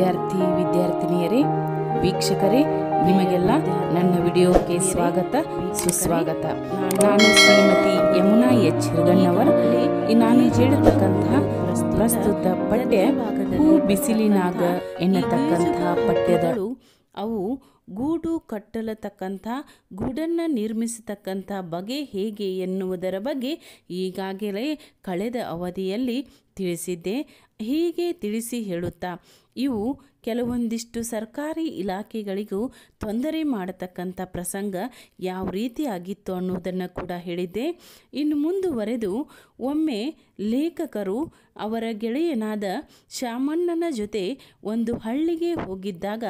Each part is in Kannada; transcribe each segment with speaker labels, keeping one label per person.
Speaker 1: ವಿದ್ಯಾರ್ಥಿ ವಿದ್ಯಾರ್ಥಿನಿಯರೇ ವೀಕ್ಷಕರೇ ನಿಮಗೆಲ್ಲ ನನ್ನ ವಿಡಿಯೋಗೆ ಸ್ವಾಗತ ಸುಸ್ವಾಗತ ನಾನು ಶ್ರೀಮತಿ ಯಮುನಾ ಎಚ್ ಹಿರಗಣ್ಣವರ್ ನಾನು ಹೇಳತಕ್ಕಂತಹ ಪ್ರಸ್ತುತ ಪಠ್ಯ ಹೂ ಬಿಸಿಲಿನಾಗ ಎನ್ನತಕ್ಕಂತಹ ಪಠ್ಯದಳು ಅವು ಗೂಡು ಕಟ್ಟಲತಕ್ಕಂಥ ಗೂಡನ್ನು ನಿರ್ಮಿಸತಕ್ಕಂಥ ಬಗೆ ಹೇಗೆ ಎನ್ನುವುದರ ಬಗ್ಗೆ ಈಗಾಗಲೇ ಕಳೆದ ಅವಧಿಯಲ್ಲಿ ತಿಳಿಸಿದ್ದೆ ಹೀಗೆ ತಿಳಿಸಿ ಹೇಳುತ್ತಾ ಇವು ಕೆಲವೊಂದಿಷ್ಟು ಸರ್ಕಾರಿ ಇಲಾಖೆಗಳಿಗೂ ತೊಂದರೆ ಮಾಡತಕ್ಕಂಥ ಪ್ರಸಂಗ ಯಾವ ರೀತಿಯಾಗಿತ್ತು ಅನ್ನೋದನ್ನು ಕೂಡ ಹೇಳಿದ್ದೆ ಇನ್ನು ಮುಂದುವರೆದು ಒಮ್ಮೆ ಲೇಖಕರು ಅವರ ಗೆಳೆಯನಾದ ಶಾಮಣ್ಣನ ಜೊತೆ ಒಂದು ಹಳ್ಳಿಗೆ ಹೋಗಿದ್ದಾಗ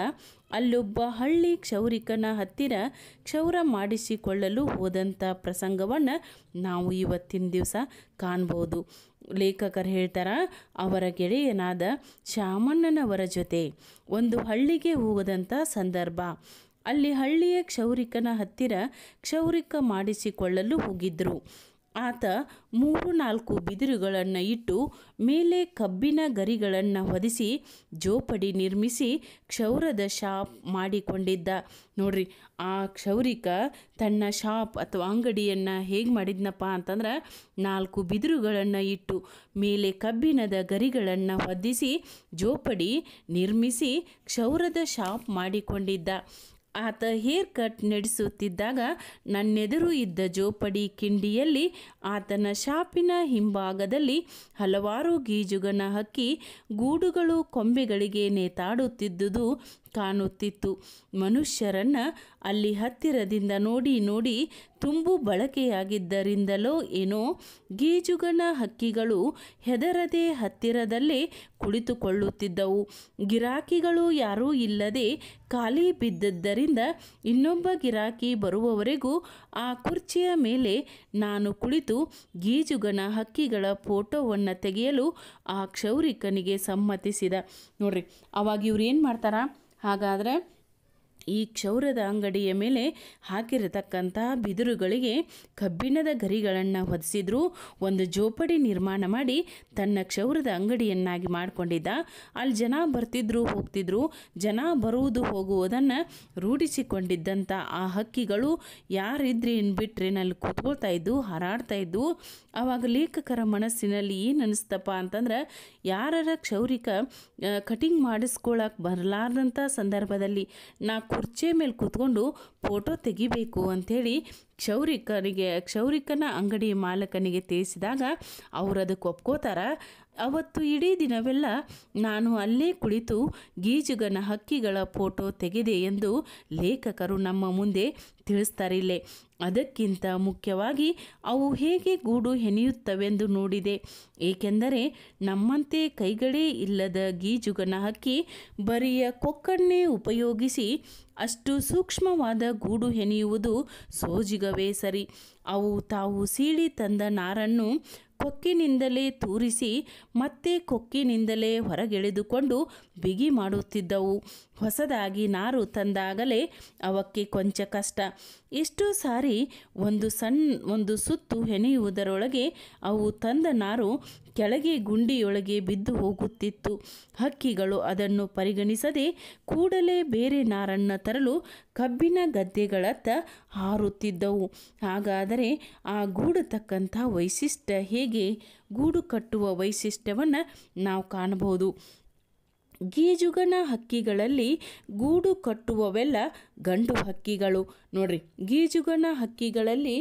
Speaker 1: ಅಲ್ಲೊಬ್ಬ ಹಳ್ಳಿ ಕ್ಷೌರಿಕನ ಹತ್ತಿರ ಕ್ಷೌರ ಮಾಡಿಸಿಕೊಳ್ಳಲು ಹೋದಂಥ ಪ್ರಸಂಗವನ್ನು ನಾವು ಇವತ್ತಿನ ದಿವಸ ಕಾಣ್ಬೋದು ಲೇಖಕರು ಹೇಳ್ತಾರ ಅವರ ಗೆಳೆಯನಾದ ಶಾಮಣ್ಣನವರ ಜೊತೆ ಒಂದು ಹಳ್ಳಿಗೆ ಹೋಗದಂಥ ಸಂದರ್ಭ ಅಲ್ಲಿ ಹಳ್ಳಿಯ ಕ್ಷೌರಿಕನ ಹತ್ತಿರ ಕ್ಷೌರಿಕ ಮಾಡಿಸಿಕೊಳ್ಳಲು ಹೋಗಿದ್ದರು ಆತ ಮೂರು ನಾಲ್ಕು ಬಿದಿರುಗಳನ್ನು ಇಟ್ಟು ಮೇಲೆ ಕಬ್ಬಿನ ಗರಿಗಳನ್ನು ಹೊದಿಸಿ ಜೋಪಡಿ ನಿರ್ಮಿಸಿ ಕ್ಷೌರದ ಶಾಪ್ ಮಾಡಿಕೊಂಡಿದ್ದ ನೋಡ್ರಿ ಆ ಕ್ಷೌರಿಕ ತನ್ನ ಶಾಪ್ ಅಥವಾ ಅಂಗಡಿಯನ್ನು ಹೇಗೆ ಮಾಡಿದ್ನಪ್ಪ ಅಂತಂದ್ರೆ ನಾಲ್ಕು ಬಿದಿರುಗಳನ್ನು ಇಟ್ಟು ಮೇಲೆ ಕಬ್ಬಿನದ ಗರಿಗಳನ್ನು ಹೊದಿಸಿ ಜೋಪಡಿ ನಿರ್ಮಿಸಿ ಕ್ಷೌರದ ಶಾಪ್ ಮಾಡಿಕೊಂಡಿದ್ದ ಆತ ಹೇರ್ ಕಟ್ ನಡೆಸುತ್ತಿದ್ದಾಗ ನನ್ನೆದುರು ಇದ್ದ ಜೋಪಡಿ ಕಿಂಡಿಯಲ್ಲಿ ಆತನ ಶಾಪಿನ ಹಿಂಭಾಗದಲ್ಲಿ ಹಲವಾರು ಗೀಜುಗನ ಹಕ್ಕಿ ಗೂಡುಗಳು ಕೊಂಬೆಗಳಿಗೆ ನೇತಾಡುತ್ತಿದ್ದುದು ಕಾಣುತ್ತಿತ್ತು ಮನುಷ್ಯರನ್ನು ಅಲ್ಲಿ ಹತ್ತಿರದಿಂದ ನೋಡಿ ನೋಡಿ ತುಂಬು ಬಳಕೆಯಾಗಿದ್ದರಿಂದಲೋ ಏನೋ ಗೀಜುಗನ ಹಕ್ಕಿಗಳು ಹೆದರದೆ ಹತ್ತಿರದಲ್ಲೇ ಕುಳಿತುಕೊಳ್ಳುತ್ತಿದ್ದವು ಗಿರಾಕಿಗಳು ಯಾರೂ ಇಲ್ಲದೆ ಖಾಲಿ ಬಿದ್ದದ್ದರಿಂದ ಇನ್ನೊಬ್ಬ ಗಿರಾಕಿ ಬರುವವರೆಗೂ ಆ ಕುರ್ಚಿಯ ಮೇಲೆ ನಾನು ಕುಳಿತು ಗೀಜುಗನ ಹಕ್ಕಿಗಳ ಫೋಟೋವನ್ನು ತೆಗೆಯಲು ಆ ಕ್ಷೌರಿಕನಿಗೆ ಸಮ್ಮತಿಸಿದ ನೋಡ್ರಿ ಅವಾಗ ಇವ್ರು ಏನು ಮಾಡ್ತಾರ Hagadre. ಈ ಕ್ಷೌರದ ಅಂಗಡಿಯ ಮೇಲೆ ಹಾಕಿರತಕ್ಕಂಥ ಬಿದಿರುಗಳಿಗೆ ಕಬ್ಬಿಣದ ಗರಿಗಳನ್ನು ಹೊದಿಸಿದ್ರು ಒಂದು ಜೋಪಡಿ ನಿರ್ಮಾಣ ಮಾಡಿ ತನ್ನ ಕ್ಷೌರದ ಅಂಗಡಿಯನ್ನಾಗಿ ಮಾಡಿಕೊಂಡಿದ್ದ ಅಲ್ಲಿ ಜನ ಬರ್ತಿದ್ರು ಹೋಗ್ತಿದ್ರು ಜನ ಬರುವುದು ಹೋಗುವುದನ್ನು ರೂಢಿಸಿಕೊಂಡಿದ್ದಂಥ ಆ ಹಕ್ಕಿಗಳು ಯಾರಿದ್ರಿ ನಲ್ಲಿ ಕೂತ್ಕೊಳ್ತಾ ಇದ್ದು ಹಾರಾಡ್ತಾ ಇದ್ದು ಆವಾಗ ಲೇಖಕರ ಮನಸ್ಸಿನಲ್ಲಿ ಏನು ಅನಿಸ್ತಪ್ಪ ಅಂತಂದ್ರೆ ಯಾರರ ಕ್ಷೌರಿಕ ಕಟಿಂಗ್ ಮಾಡಿಸ್ಕೊಳ್ಳೋಕೆ ಬರಲಾರ್ದಂಥ ಸಂದರ್ಭದಲ್ಲಿ ನಾ ಕುರ್ಚಿ ಮೇಲೆ ಕೂತ್ಕೊಂಡು ಫೋಟೋ ತೆಗಿಬೇಕು ಅಂಥೇಳಿ ಕ್ಷೌರಿಕನಿಗೆ ಕ್ಷೌರಿಕನ ಅಂಗಡಿ ಮಾಲಕನಿಗೆ ತಿಳಿಸಿದಾಗ ಅವರು ಅದಕ್ಕೆ ಒಪ್ಕೋತಾರ ಅವತ್ತು ಇಡೀ ದಿನವೆಲ್ಲ ನಾನು ಅಲ್ಲೇ ಕುಳಿತು ಗೀಜುಗನ ಹಕ್ಕಿಗಳ ಫೋಟೋ ತೆಗೆದೆ ಎಂದು ಲೇಖಕರು ನಮ್ಮ ಮುಂದೆ ತಿಳಿಸ್ತಾರಿಲ್ಲ ಅದಕ್ಕಿಂತ ಮುಖ್ಯವಾಗಿ ಅವು ಹೇಗೆ ಗೂಡು ಹೆಣೆಯುತ್ತವೆಂದು ನೋಡಿದೆ ಏಕೆಂದರೆ ನಮ್ಮಂತೆ ಕೈಗಳೇ ಇಲ್ಲದ ಗೀಜುಗನ ಹಕ್ಕಿ ಬರಿಯ ಕೊಕ್ಕಣ್ಣೇ ಉಪಯೋಗಿಸಿ ಅಷ್ಟು ಸೂಕ್ಷ್ಮವಾದ ಗೂಡು ಹೆಣೆಯುವುದು ಸೋಜಿಗವೇ ಸರಿ ಅವು ತಾವು ಸೀಳಿ ತಂದ ನಾರನ್ನು ಕೊಕ್ಕಿನಿಂದಲೇ ತೂರಿಸಿ ಮತ್ತೆ ಕೊಕ್ಕಿನಿಂದಲೇ ಹೊರಗೆಳೆದುಕೊಂಡು ಬಿಗಿ ಮಾಡುತ್ತಿದ್ದವು ಹೊಸದಾಗಿ ನಾರು ತಂದಾಗಲೇ ಅವಕ್ಕೆ ಕೊಂಚ ಕಷ್ಟ ಇಷ್ಟು ಸಾರಿ ಒಂದು ಸಣ್ಣ ಒಂದು ಸುತ್ತು ಹೆಣೆಯುವುದರೊಳಗೆ ಅವು ತಂದ ನಾರು ಕೆಳಗೆ ಗುಂಡಿಯೊಳಗೆ ಬಿದ್ದು ಹೋಗುತ್ತಿತ್ತು ಹಕ್ಕಿಗಳು ಅದನ್ನು ಪರಿಗಣಿಸದೆ ಕೂಡಲೇ ಬೇರೆ ನಾರನ್ನು ತರಲು ಕಬ್ಬಿನ ಗದ್ದೆಗಳತ್ತ ಹಾರುತ್ತಿದ್ದವು ಹಾಗಾದರೆ ಆ ಗೂಡು ತಕ್ಕಂಥ ವೈಶಿಷ್ಟ್ಯ ಹೇಗೆ ಗೂಡು ಕಟ್ಟುವ ವೈಶಿಷ್ಟ್ಯವನ್ನು ನಾವು ಕಾಣಬಹುದು ಗೀಜುಗನ ಹಕ್ಕಿಗಳಲ್ಲಿ ಗೂಡು ಕಟ್ಟುವವೆಲ್ಲ ಗಂಡು ಹಕ್ಕಿಗಳು ನೋಡ್ರಿ ಗೀಜುಗನ ಹಕ್ಕಿಗಳಲ್ಲಿ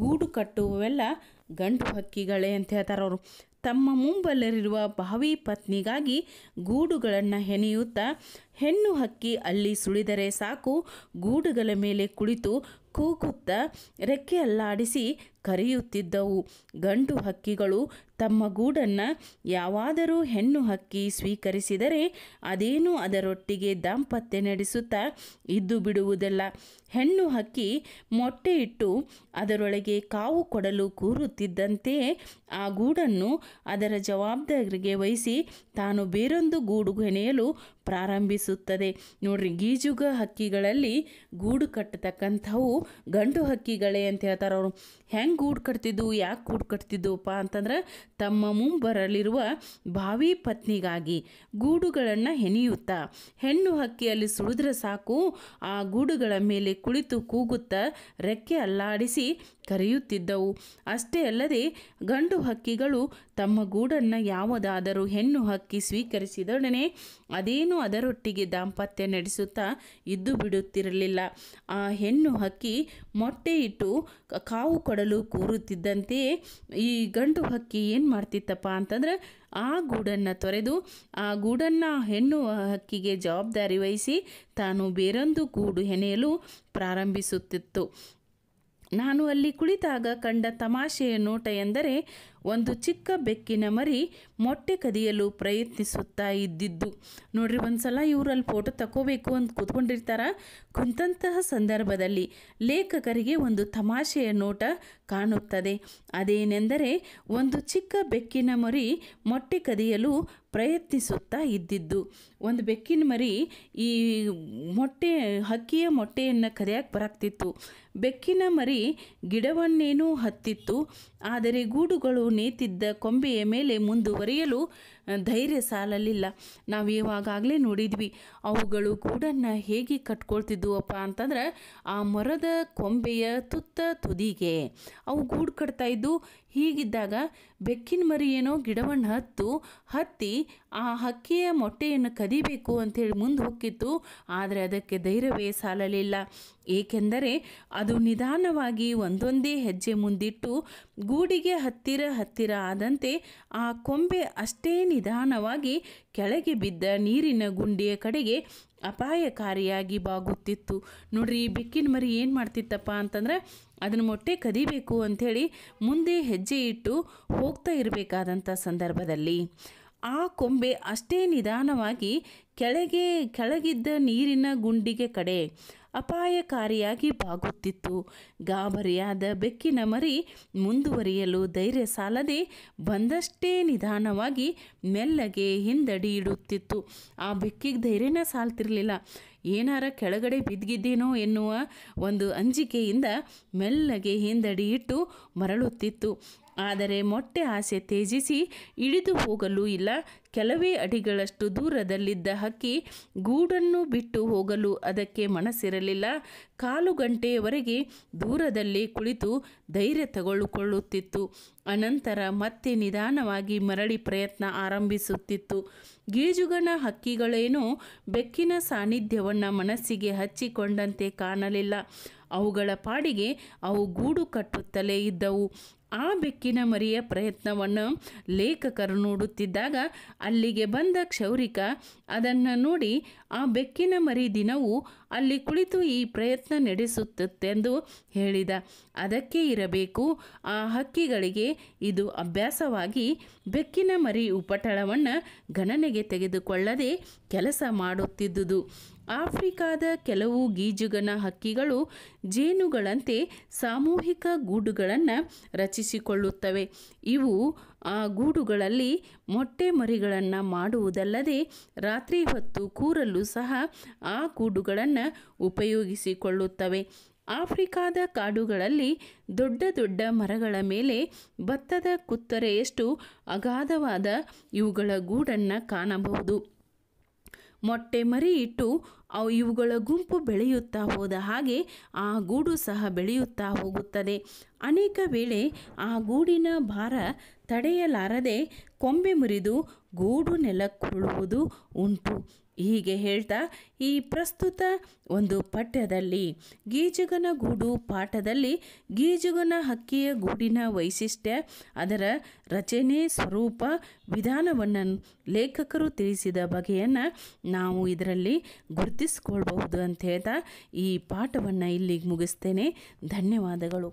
Speaker 1: ಗೂಡು ಕಟ್ಟುವವೆಲ್ಲ ಗಂಡು ಹಕ್ಕಿಗಳೇ ಅಂತ ಹೇಳ್ತಾರೆ ಅವರು ತಮ್ಮ ಮುಂಬಲ್ಲರಿರುವ ಭಾವಿ ಪತ್ನಿಗಾಗಿ ಗೂಡುಗಳನ್ನು ಹೆಣೆಯುತ್ತಾ ಹೆಣ್ಣು ಹಕ್ಕಿ ಅಲ್ಲಿ ಸುಳಿದರೆ ಸಾಕು ಗೂಡುಗಳ ಮೇಲೆ ಕುಳಿತು ರೆಕ್ಕೆ ಅಲ್ಲಾಡಿಸಿ ಕರೆಯುತ್ತಿದ್ದವು ಗಂಡು ಹಕ್ಕಿಗಳು ತಮ್ಮ ಗೂಡನ್ನು ಯಾವಾದರೂ ಹೆಣ್ಣು ಹಕ್ಕಿ ಸ್ವೀಕರಿಸಿದರೆ ಅದೇನು ಅದರೊಟ್ಟಿಗೆ ದಾಂಪತ್ಯ ನಡೆಸುತ್ತಾ ಇದ್ದು ಬಿಡುವುದಿಲ್ಲ ಹೆಣ್ಣು ಹಕ್ಕಿ ಮೊಟ್ಟೆ ಇಟ್ಟು ಅದರೊಳಗೆ ಕಾವು ಕೊಡಲು ಕೂರುತ್ತಿದ್ದಂತೆಯೇ ಆ ಗೂಡನ್ನು ಅದರ ಜವಾಬ್ದಾರಿಗೆ ವಹಿಸಿ ತಾನು ಬೇರೊಂದು ಗೂಡು ಹೆಣೆಯಲು ಪ್ರಾರಂಭಿಸುತ್ತದೆ ನೋಡ್ರಿ ಗೀಜುಗ ಹಕ್ಕಿಗಳಲ್ಲಿ ಗೂಡು ಕಟ್ಟತಕ್ಕಂಥವು ಗಂಡು ಹಕ್ಕಿಗಳೇ ಅಂತ ಹೇಳ್ತಾರೆ ಅವರು ಹೆಂಗೆ ಗೂಡು ಕಟ್ತಿದ್ದು ಯಾಕೆ ಗೂಡು ಕಟ್ತಿದ್ದುಪ್ಪ ಅಂತಂದ್ರೆ ತಮ್ಮ ಮುಂಬರಲಿರುವ ಭಾವಿ ಪತ್ನಿಗಾಗಿ ಗೂಡುಗಳನ್ನು ಹೆಣೆಯುತ್ತಾ ಹೆಣ್ಣು ಹಕ್ಕಿಯಲ್ಲಿ ಸುಳಿದ್ರೆ ಸಾಕು ಆ ಗೂಡುಗಳ ಮೇಲೆ ಕುಳಿತು ಕೂಗುತ್ತಾ ರೆಕ್ಕೆ ಅಲ್ಲಾಡಿಸಿ ಕರೆಯುತ್ತಿದ್ದವು ಅಷ್ಟೇ ಅಲ್ಲದೆ ಗಂಡು ಹಕ್ಕಿಗಳು ತಮ್ಮ ಗೂಡನ್ನು ಯಾವುದಾದರೂ ಹೆಣ್ಣು ಹಕ್ಕಿ ಸ್ವೀಕರಿಸಿದೊಡನೆ ಅದೇನು ಇನ್ನೂ ಅದರೊಟ್ಟಿಗೆ ದಾಂಪತ್ಯ ನಡೆಸುತ್ತಾ ಇದ್ದು ಬಿಡುತ್ತಿರಲಿಲ್ಲ ಆ ಹೆಣ್ಣು ಹಕ್ಕಿ ಮೊಟ್ಟೆ ಇಟ್ಟು ಕಾವು ಕೊಡಲು ಕೂರುತ್ತಿದ್ದಂತೆಯೇ ಈ ಗಂಡು ಹಕ್ಕಿ ಏನು ಮಾಡ್ತಿತ್ತಪ್ಪ ಅಂತಂದ್ರೆ ಆ ಗೂಡನ್ನು ತೊರೆದು ಆ ಗೂಡನ್ನು ಹೆಣ್ಣು ಹಕ್ಕಿಗೆ ಜವಾಬ್ದಾರಿ ವಹಿಸಿ ತಾನು ಬೇರೊಂದು ಗೂಡು ಹೆಣೆಯಲು ಪ್ರಾರಂಭಿಸುತ್ತಿತ್ತು ನಾನು ಅಲ್ಲಿ ಕುಳಿತಾಗ ಕಂಡ ತಮಾಷೆಯ ನೋಟ ಎಂದರೆ ಒಂದು ಚಿಕ್ಕ ಬೆಕ್ಕಿನ ಮರಿ ಮೊಟ್ಟೆ ಕದಿಯಲು ಪ್ರಯತ್ನಿಸುತ್ತಾ ಇದ್ದಿದ್ದು ನೋಡ್ರಿ ಒಂದ್ಸಲ ಇವರಲ್ಲಿ ಫೋಟೋ ತಗೋಬೇಕು ಅಂತ ಕೂತ್ಕೊಂಡಿರ್ತಾರ ಕುಂತಹ ಸಂದರ್ಭದಲ್ಲಿ ಲೇಖಕರಿಗೆ ಒಂದು ತಮಾಷೆಯ ನೋಟ ಕಾಣುತ್ತದೆ ಅದೇನೆಂದರೆ ಒಂದು ಚಿಕ್ಕ ಬೆಕ್ಕಿನ ಮರಿ ಮೊಟ್ಟೆ ಕದಿಯಲು ಪ್ರಯತ್ನಿಸುತ್ತಾ ಇದ್ದಿದ್ದು ಒಂದು ಬೆಕ್ಕಿನ ಮರಿ ಈ ಮೊಟ್ಟೆ ಹಕ್ಕಿಯ ಮೊಟ್ಟೆಯನ್ನು ಕದಿಯಕ್ಕೆ ಬರಾಕ್ತಿತ್ತು ಬೆಕ್ಕಿನ ಮರಿ ಗಿಡವನ್ನೇನೂ ಹತ್ತಿತ್ತು ಆದರೆ ಗೂಡುಗಳು ನೇತಿದ್ದ ಕೊಂಬೆಯ ಮೇಲೆ ಮುಂದುವರಿಯಲು ಧೈರ್ಯ ಸಾಲಲಿಲ್ಲ ನಾವು ಇವಾಗಲೇ ನೋಡಿದ್ವಿ ಅವುಗಳು ಗೂಡನ್ನು ಹೇಗೆ ಕಟ್ಕೊಳ್ತಿದ್ವಪ್ಪ ಅಂತಂದ್ರೆ ಆ ಮರದ ಕೊಂಬೆಯ ತುತ್ತ ತುದಿಗೆ ಅವು ಗೂಡು ಕಟ್ತಾಯಿದ್ದು ಹೀಗಿದ್ದಾಗ ಬೆಕ್ಕಿನ ಮರಿ ಏನೋ ಗಿಡವನ್ನು ಹತ್ತು ಹತ್ತಿ ಆ ಹಕ್ಕಿಯ ಮೊಟ್ಟೆಯನ್ನು ಕದಿಬೇಕು ಅಂಥೇಳಿ ಮುಂದೆ ಹೊಕ್ಕಿತ್ತು ಆದರೆ ಅದಕ್ಕೆ ಧೈರ್ಯವೇ ಸಾಲಲಿಲ್ಲ ಏಕೆಂದರೆ ಅದು ನಿಧಾನವಾಗಿ ಒಂದೊಂದೇ ಹೆಜ್ಜೆ ಮುಂದಿಟ್ಟು ಗೂಡಿಗೆ ಹತ್ತಿರ ಹತ್ತಿರ ಆದಂತೆ ಆ ಕೊಂಬೆ ಅಷ್ಟೇ ನಿಧಾನವಾಗಿ ಕೆಳಗೆ ಬಿದ್ದ ನೀರಿನ ಗುಂಡಿಯ ಕಡೆಗೆ ಅಪಾಯಕಾರಿಯಾಗಿ ಬಾಗುತ್ತಿತ್ತು ನೋಡ್ರಿ ಬೆಕ್ಕಿನ ಮರಿ ಏನು ಮಾಡ್ತಿತ್ತಪ್ಪ ಅಂತಂದರೆ ಅದನ್ನು ಮೊಟ್ಟೆ ಕದಿಬೇಕು ಅಂಥೇಳಿ ಮುಂದೆ ಹೆಜ್ಜೆ ಇಟ್ಟು ಹೋಗ್ತಾ ಇರಬೇಕಾದಂಥ ಸಂದರ್ಭದಲ್ಲಿ ಆ ಕೊಂಬೆ ಅಷ್ಟೇ ನಿಧಾನವಾಗಿ ಕೆಳಗೆ ಕೆಳಗಿದ್ದ ನೀರಿನ ಗುಂಡಿಗೆ ಕಡೆ ಅಪಾಯಕಾರಿಯಾಗಿ ಬಾಗುತ್ತಿತ್ತು ಗಾಬರಿಯಾದ ಬೆಕ್ಕಿನ ಮರಿ ಮುಂದುವರಿಯಲು ಧೈರ್ಯ ಸಾಲದೆ ಬಂದಷ್ಟೇ ನಿಧಾನವಾಗಿ ಮೆಲ್ಲಗೆ ಹಿಂದಡಿ ಇಡುತ್ತಿತ್ತು ಆ ಬೆಕ್ಕಿಗೆ ಧೈರ್ಯನೇ ಸಾಲ್ತಿರಲಿಲ್ಲ ಏನಾರ ಕೆಳಗಡೆ ಬಿದ್ದಿದ್ದೇನೋ ಎನ್ನುವ ಒಂದು ಅಂಜಿಕೆಯಿಂದ ಮೆಲ್ಲಗೆ ಹಿಂದಡಿ ಇಟ್ಟು ಮರಳುತ್ತಿತ್ತು ಆದರೆ ಮೊಟ್ಟೆ ಆಸೆ ತ್ಯಜಿಸಿ ಇಳಿದು ಹೋಗಲು ಇಲ್ಲ ಕೆಲವೇ ಅಡಿಗಳಷ್ಟು ದೂರದಲ್ಲಿದ್ದ ಹಕ್ಕಿ ಗೂಡನ್ನು ಬಿಟ್ಟು ಹೋಗಲು ಅದಕ್ಕೆ ಮನಸ್ಸಿರಲಿಲ್ಲ ಕಾಲು ಗಂಟೆಯವರೆಗೆ ದೂರದಲ್ಲಿ ಕುಳಿತು ಧೈರ್ಯ ತಗೊಳ್ಳುಕೊಳ್ಳುತ್ತಿತ್ತು ಅನಂತರ ಮತ್ತೆ ನಿಧಾನವಾಗಿ ಮರಳಿ ಪ್ರಯತ್ನ ಆರಂಭಿಸುತ್ತಿತ್ತು ಗೀಜುಗಣ ಹಕ್ಕಿಗಳೇನೋ ಬೆಕ್ಕಿನ ಸಾನ್ನಿಧ್ಯವನ್ನು ಮನಸ್ಸಿಗೆ ಹಚ್ಚಿಕೊಂಡಂತೆ ಕಾಣಲಿಲ್ಲ ಅವುಗಳ ಪಾಡಿಗೆ ಅವು ಗೂಡು ಕಟ್ಟುತ್ತಲೇ ಇದ್ದವು ಆ ಬೆಕ್ಕಿನ ಮರಿಯ ಪ್ರಯತ್ನವನ್ನು ಲೇಖಕರು ನೋಡುತ್ತಿದ್ದಾಗ ಅಲ್ಲಿಗೆ ಬಂದ ಕ್ಷೌರಿಕ ಅದನ್ನು ನೋಡಿ ಆ ಬೆಕ್ಕಿನ ಮರಿ ದಿನವೂ ಅಲ್ಲಿ ಕುಳಿತು ಈ ಪ್ರಯತ್ನ ನಡೆಸುತ್ತೆಂದು ಹೇಳಿದ ಅದಕ್ಕೆ ಇರಬೇಕು ಆ ಹಕ್ಕಿಗಳಿಗೆ ಇದು ಅಭ್ಯಾಸವಾಗಿ ಬೆಕ್ಕಿನ ಮರಿ ಉಪಟಳವನ್ನು ಗಣನೆಗೆ ತೆಗೆದುಕೊಳ್ಳದೆ ಕೆಲಸ ಮಾಡುತ್ತಿದ್ದುದು ಆಫ್ರಿಕಾದ ಕೆಲವು ಗೀಜುಗನ ಹಕ್ಕಿಗಳು ಜೇನುಗಳಂತೆ ಸಾಮೂಹಿಕ ಗೂಡುಗಳನ್ನು ರಚ ರಚಿಸಿಕೊಳ್ಳುತ್ತವೆ ಇವು ಆ ಗೂಡುಗಳಲ್ಲಿ ಮೊಟ್ಟೆ ಮರಿಗಳನ್ನು ಮಾಡುವುದಲ್ಲದೆ ರಾತ್ರಿ ಹೊತ್ತು ಕೂರಲು ಸಹ ಆ ಗೂಡುಗಳನ್ನು ಉಪಯೋಗಿಸಿಕೊಳ್ಳುತ್ತವೆ ಆಫ್ರಿಕಾದ ಕಾಡುಗಳಲ್ಲಿ ದೊಡ್ಡ ದೊಡ್ಡ ಮರಗಳ ಮೇಲೆ ಭತ್ತದ ಕುತ್ತರೆಯಷ್ಟು ಅಗಾಧವಾದ ಇವುಗಳ ಗೂಡನ್ನು ಕಾಣಬಹುದು ಮೊಟ್ಟೆ ಮರಿ ಇಟ್ಟು ಅವು ಇವುಗಳ ಗುಂಪು ಬೆಳೆಯುತ್ತಾ ಹೋದ ಹಾಗೆ ಆ ಗೂಡು ಸಹ ಬೆಳೆಯುತ್ತಾ ಹೋಗುತ್ತದೆ ಅನೇಕ ವೇಳೆ ಆ ಗೂಡಿನ ಭಾರ ತಡೆಯಲಾರದೆ ಕೊಂಬೆ ಮುರಿದು ಗೂಡು ನೆಲಕ್ಕುರುಳುವುದು ಉಂಟು ಹೀಗೆ ಹೇಳ್ತಾ ಈ ಪ್ರಸ್ತುತ ಒಂದು ಪಠ್ಯದಲ್ಲಿ ಗೀಜುಗನ ಗೂಡು ಪಾಠದಲ್ಲಿ ಗೀಜುಗನ ಹಕ್ಕಿಯ ಗೂಡಿನ ವೈಶಿಷ್ಟ್ಯ ಅದರ ರಚನೆ ಸ್ವರೂಪ ವಿಧಾನವನ್ನು ಲೇಖಕರು ತಿಳಿಸಿದ ಬಗೆಯನ್ನು ನಾವು ಇದರಲ್ಲಿ ಗುರುತಿಸ್ಕೊಳ್ಬಹುದು ಅಂತ ಹೇಳ್ತಾ ಈ ಪಾಠವನ್ನು ಇಲ್ಲಿಗೆ ಮುಗಿಸ್ತೇನೆ ಧನ್ಯವಾದಗಳು